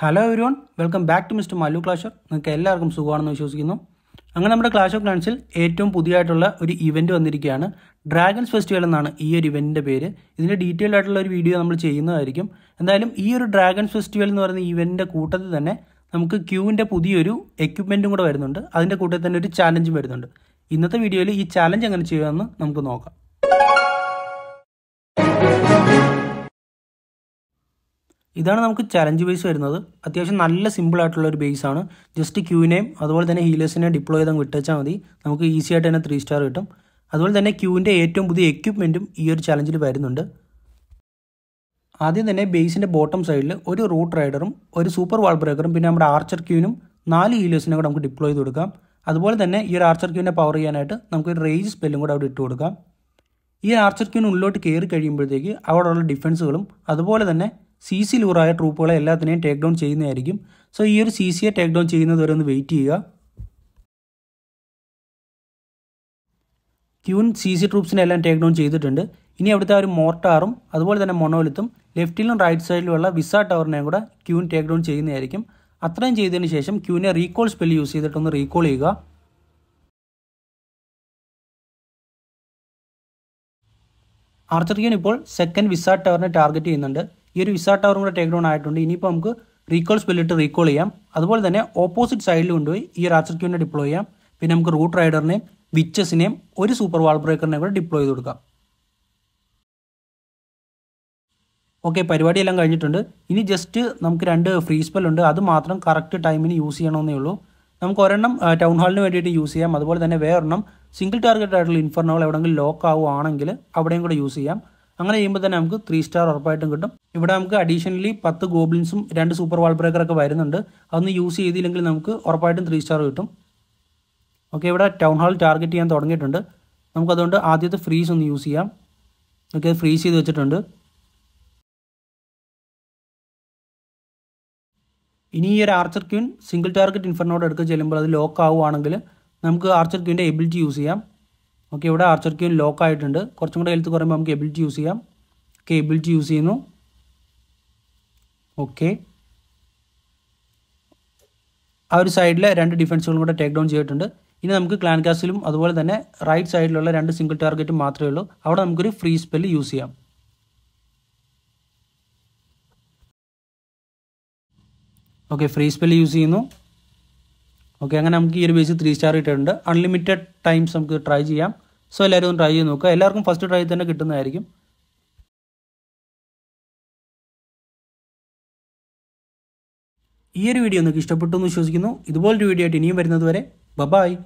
hello everyone welcome back to mister Mallu clasher നിങ്ങൾക്ക് എല്ലാവർക്കും സുഖമാണെന്ന് വിശ്വസിക്കുന്നു അങ്ങനെ നമ്മുടെ ക്ലാഷ് ഓഫ് ക്ലാൻസിൽ ഏറ്റവും പുതിയതായിട്ടുള്ള ഒരു ഇവൻറ്റ് വന്നിരിക്കുകയാണ് ഡ്രാഗൺസ് ഫെസ്റ്റിവൽ എന്നാണ് ഈ ഒരു ഇവൻറ്റിൻ്റെ പേര് ഇതിൻ്റെ ഡീറ്റെയിൽഡ് ആയിട്ടുള്ള ഒരു വീഡിയോ നമ്മൾ ചെയ്യുന്നതായിരിക്കും എന്തായാലും ഈ ഒരു ഡ്രാഗൺസ് ഫെസ്റ്റിവൽ എന്ന് പറയുന്ന ഇവൻറ്റിൻ്റെ കൂട്ടത്തിൽ തന്നെ നമുക്ക് ക്യൂവിൻ്റെ പുതിയൊരു എക്യുപ്മെൻറ്റും കൂടെ വരുന്നുണ്ട് അതിൻ്റെ കൂട്ടത്തിൽ തന്നെ ഒരു ചാലഞ്ചും വരുന്നുണ്ട് ഇന്നത്തെ വീഡിയോയിൽ ഈ ചാലഞ്ച് എങ്ങനെ ചെയ്യുമെന്ന് നമുക്ക് നോക്കാം ഇതാണ് നമുക്ക് ചലഞ്ച് ബേസ് വരുന്നത് അത്യാവശ്യം നല്ല സിമ്പിൾ ആയിട്ടുള്ള ഒരു ബേസ് ആണ് ജസ്റ്റ് ക്യൂവിനെയും അതുപോലെ തന്നെ ഹീലേഴ്സിനെ ഡിപ്ലോയ് ചെയ്താൽ വിട്ടേച്ചാൽ മതി നമുക്ക് ഈസി ആയിട്ട് തന്നെ ത്രീ സ്റ്റാർ കിട്ടും അതുപോലെ തന്നെ ക്യൂവിൻ്റെ ഏറ്റവും പുതിയ എക്യുപ്മെൻറ്റും ഈ ഒരു ചലഞ്ചിൽ വരുന്നുണ്ട് ആദ്യം തന്നെ ബേസിൻ്റെ ബോട്ടം സൈഡിൽ ഒരു റൂട്ട് റൈഡറും ഒരു സൂപ്പർ വാൾ ബ്രേക്കറും പിന്നെ നമ്മുടെ ആർച്ചർ ക്യൂവിനും നാല് ഹീലേഴ്സിനെ കൂടെ നമുക്ക് ഡിപ്ലോയ് ചെയ്ത് കൊടുക്കാം അതുപോലെ തന്നെ ഈ ഒരു ആർച്ചർ ക്യൂവിനെ പവർ ചെയ്യാനായിട്ട് നമുക്ക് ഒരു റേജ് സ്പെല്ലും കൂടെ അവിടെ ഇട്ട് കൊടുക്കാം ഈ ആർച്ചർ ക്യൂവിന് ഉള്ളിലോട്ട് കയറി കഴിയുമ്പോഴത്തേക്ക് അവിടെയുള്ള ഡിഫൻസുകളും അതുപോലെ തന്നെ സി സി ലൂറായ ട്രൂപ്പുകളെ എല്ലാത്തിനെയും ടേക്ക് ഡൗൺ ചെയ്യുന്നതായിരിക്കും സോ ഈ ഒരു സി സിയെ ടേക്ക് ഡൗൺ ചെയ്യുന്നത് വരെ ഒന്ന് വെയിറ്റ് ചെയ്യുക ക്യൂൻ സി സി ട്രൂപ്സിനെ എല്ലാം ടേക്ക് ഡൗൺ ചെയ്തിട്ടുണ്ട് ഇനി അവിടുത്തെ ഒരു മോർട്ടാറും അതുപോലെ തന്നെ മൊണോലിത്തും ലെഫ്റ്റിലും റൈറ്റ് സൈഡിലുമുള്ള വിസ ടവറിനെയും കൂടെ ക്യൂൻ ടേക്ക് ഡൗൺ ചെയ്യുന്നതായിരിക്കും അത്രയും ചെയ്തതിന് ശേഷം ക്യൂവിനെ റീകോൾ സ്പെല്ല് യൂസ് ചെയ്തിട്ടൊന്ന് റീകോൾ ചെയ്യുക ആർച്ചർ ക്യൂൻ ഇപ്പോൾ സെക്കൻഡ് വിസ ടവറിനെ ടാർഗറ്റ് ചെയ്യുന്നുണ്ട് ഈ ഒരു വിസ ടവറും കൂടെ ടേക്ക് ഡൗൺ ആയിട്ടുണ്ട് ഇനിയിപ്പോൾ നമുക്ക് റീകോൾ സ്പെല്ലിട്ട് റീകോൾ ചെയ്യാം അതുപോലെ തന്നെ ഓപ്പോസിറ്റ് സൈഡിൽ കൊണ്ടുപോയി ഈ റാച്ചർ ക്യൂവിനെ ഡിപ്ലോയ് ചെയ്യാം പിന്നെ നമുക്ക് റൂട്ട് റൈഡറിനെയും വിച്ചസിനെയും ഒരു സൂപ്പർ വാൾ ബ്രേക്കറിനെയും കൂടെ ഡിപ്ലോയ് ചെയ്ത് കൊടുക്കാം ഓക്കെ പരിപാടിയെല്ലാം കഴിഞ്ഞിട്ടുണ്ട് ഇനി ജസ്റ്റ് നമുക്ക് രണ്ട് ഫ്രീ സ്പെല്ലുണ്ട് അത് മാത്രം കറക്റ്റ് ടൈമിന് യൂസ് ചെയ്യണമെന്നേ ഉള്ളൂ നമുക്ക് ഒരെണ്ണം ടൗൺ ഹാളിന് വേണ്ടിയിട്ട് യൂസ് ചെയ്യാം അതുപോലെ തന്നെ വേറൊരെണ്ണം സിംഗിൾ ടാർഗറ്റ് ആയിട്ടുള്ള ഇൻഫർണോൾ എവിടെയെങ്കിലും ലോക്ക് ആവുകയാണെങ്കിൽ അവിടെയും കൂടെ യൂസ് ചെയ്യാം അങ്ങനെ ചെയ്യുമ്പോൾ തന്നെ നമുക്ക് ത്രീ സ്റ്റാർ ഉറപ്പായിട്ടും കിട്ടും ഇവിടെ നമുക്ക് അഡീഷണലി പത്ത് ഗോബ്ലിൻസും രണ്ട് സൂപ്പർ വാൾ ബ്രേക്കറൊക്കെ വരുന്നുണ്ട് അതൊന്ന് യൂസ് ചെയ്തില്ലെങ്കിൽ നമുക്ക് ഉറപ്പായിട്ടും ത്രീ സ്റ്റാർ കിട്ടും ഓക്കെ ഇവിടെ ടൗൺ ഹാൾ ടാർഗറ്റ് ചെയ്യാൻ തുടങ്ങിയിട്ടുണ്ട് നമുക്കതുകൊണ്ട് ആദ്യത്തെ ഫ്രീസ് ഒന്ന് യൂസ് ചെയ്യാം ഓക്കെ അത് ഫ്രീസ് ചെയ്ത് വെച്ചിട്ടുണ്ട് ഇനി ഈ ഒരു ആർച്ചർ ക്യൂൻ സിംഗിൾ ടാർഗറ്റ് ഇൻഫർണോട് എടുക്കുക ചെല്ലുമ്പോൾ അത് ലോക്ക് ആവുകയാണെങ്കിൽ നമുക്ക് ആർച്ചർ ക്യൂൻ്റെ എബിലിറ്റി യൂസ് ചെയ്യാം ഓക്കെ ഇവിടെ ആർച്ചർ ക്യൂൻ ലോക്ക് ആയിട്ടുണ്ട് കുറച്ചും കൂടെ ഹെൽത്ത് കുറയുമ്പോൾ നമുക്ക് എബിലിറ്റി യൂസ് ചെയ്യാം ഓക്കെ എബിലിറ്റി യൂസ് ചെയ്യുന്നു ഓക്കെ ആ ഒരു സൈഡിലെ രണ്ട് ഡിഫൻസുകളും കൂടെ ടേക്ക് ഡൗൺ ചെയ്തിട്ടുണ്ട് ഇനി നമുക്ക് ക്ലാൻ കാസിലും അതുപോലെ തന്നെ റൈറ്റ് സൈഡിലുള്ള രണ്ട് സിംഗിൾ ടാർഗറ്റും മാത്രമേ ഉള്ളൂ അവിടെ നമുക്കൊരു ഫ്രീ സ്പെല്ല് യൂസ് ചെയ്യാം ഓക്കെ ഫ്രീ സ്പെല്ല് യൂസ് ചെയ്യുന്നു ഓക്കെ അങ്ങനെ നമുക്ക് ഈ ഒരു ബേസിൽ ത്രീ സ്റ്റാർ ഇട്ടിട്ടുണ്ട് അൺലിമിറ്റഡ് ടൈംസ് നമുക്ക് ട്രൈ ചെയ്യാം സോ എല്ലാവരും ഒന്ന് ട്രൈ ചെയ്ത് നോക്കുക എല്ലാവർക്കും ഫസ്റ്റ് ട്രൈ തന്നെ കിട്ടുന്നതായിരിക്കും ഈ ഒരു വീഡിയോ നിങ്ങൾക്ക് ഇഷ്ടപ്പെട്ടു എന്ന് വിശ്വസിക്കുന്നു ഇതുപോലൊരു വീഡിയോ ആയിട്ട് ഇനിയും വരുന്നത് വരെ ബബായ്